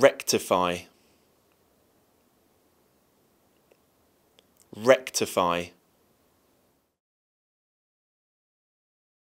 rectify rectify